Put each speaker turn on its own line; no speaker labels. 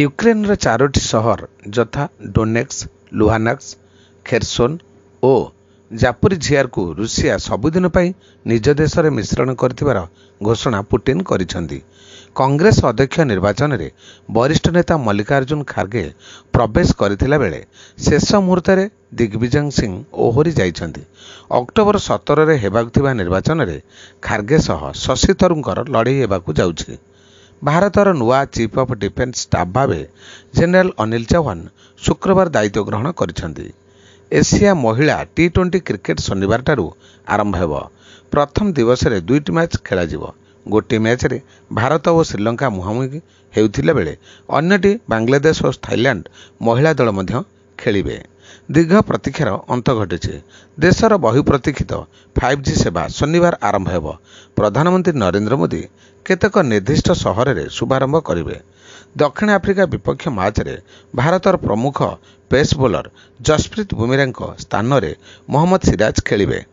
ୟୁକ୍ରେନ୍ର ଚାରୋଟି ସହର ଯଥା ଡୋନେକ୍ସ ଲୁହାନାକ୍ସ ଖେରସୋନ୍ ଓ ଜାପୁରୀ ଝିଆରକୁ ରୁଷିଆ ସବୁଦିନ ପାଇଁ ନିଜ ଦେଶରେ ମିଶ୍ରଣ କରିଥିବାର ଘୋଷଣା ପୁଟିନ୍ କରିଛନ୍ତି କଂଗ୍ରେସ ଅଧ୍ୟକ୍ଷ ନିର୍ବାଚନରେ ବରିଷ୍ଠ ନେତା ମଲ୍ଲିକାର୍ଜୁନ ଖାର୍ଗେ ପ୍ରବେଶ କରିଥିଲାବେଳେ ଶେଷ ମୁହୂର୍ତ୍ତରେ ଦିଗ୍ବିଜୟ ସିଂ ଓହରି ଯାଇଛନ୍ତି ଅକ୍ଟୋବର ସତରରେ ହେବାକୁ ଥିବା ନିର୍ବାଚନରେ ଖାର୍ଗେ ସହ ଶଶି ଥରୁଙ୍କର ଲଢ଼େଇ ହେବାକୁ ଯାଉଛି ଭାରତର ନୂଆ ଚିଫ୍ ଅଫ୍ ଡିଫେନ୍ସ ଷ୍ଟାଫ୍ ଭାବେ ଜେନେରାଲ୍ ଅନିଲ ଚୌହାନ ଶୁକ୍ରବାର ଦାୟିତ୍ୱ ଗ୍ରହଣ କରିଛନ୍ତି ଏସିଆ ମହିଳା ଟି ଟ୍ୱେଣ୍ଟି କ୍ରିକେଟ୍ ଶନିବାରଠାରୁ ଆରମ୍ଭ ହେବ ପ୍ରଥମ ଦିବସରେ ଦୁଇଟି ମ୍ୟାଚ୍ ଖେଳାଯିବ ଗୋଟିଏ ମ୍ୟାଚ୍ରେ ଭାରତ ଓ ଶ୍ରୀଲଙ୍କା ମୁହାଁମୁହିଁ ହେଉଥିଲା ବେଳେ ଅନ୍ୟଟି ବାଂଲାଦେଶ ଓ ଥାଇଲାଣ୍ଡ ମହିଳା ଦଳ ମଧ୍ୟ ଖେଳିବେ ଦୀର୍ଘ ପ୍ରତୀକ୍ଷାର ଅନ୍ତ ଘଟିଛି ଦେଶର ବହୁ ପ୍ରତୀକ୍ଷିତ ଫାଇଭ୍ ଜି ସେବା ଶନିବାର ଆରମ୍ଭ ହେବ ପ୍ରଧାନମନ୍ତ୍ରୀ ନରେନ୍ଦ୍ର ମୋଦି କେତେକ ନିର୍ଦ୍ଦିଷ୍ଟ ସହରରେ ଶୁଭାରମ୍ଭ କରିବେ ଦକ୍ଷିଣ ଆଫ୍ରିକା ବିପକ୍ଷ ମ୍ୟାଚ୍ରେ ଭାରତର ପ୍ରମୁଖ ପେସ୍ ବୋଲର ଯଶପ୍ରୀତ ବୁମିରାଙ୍କ ସ୍ଥାନରେ ମହମ୍ମଦ ସିରାଜ ଖେଳିବେ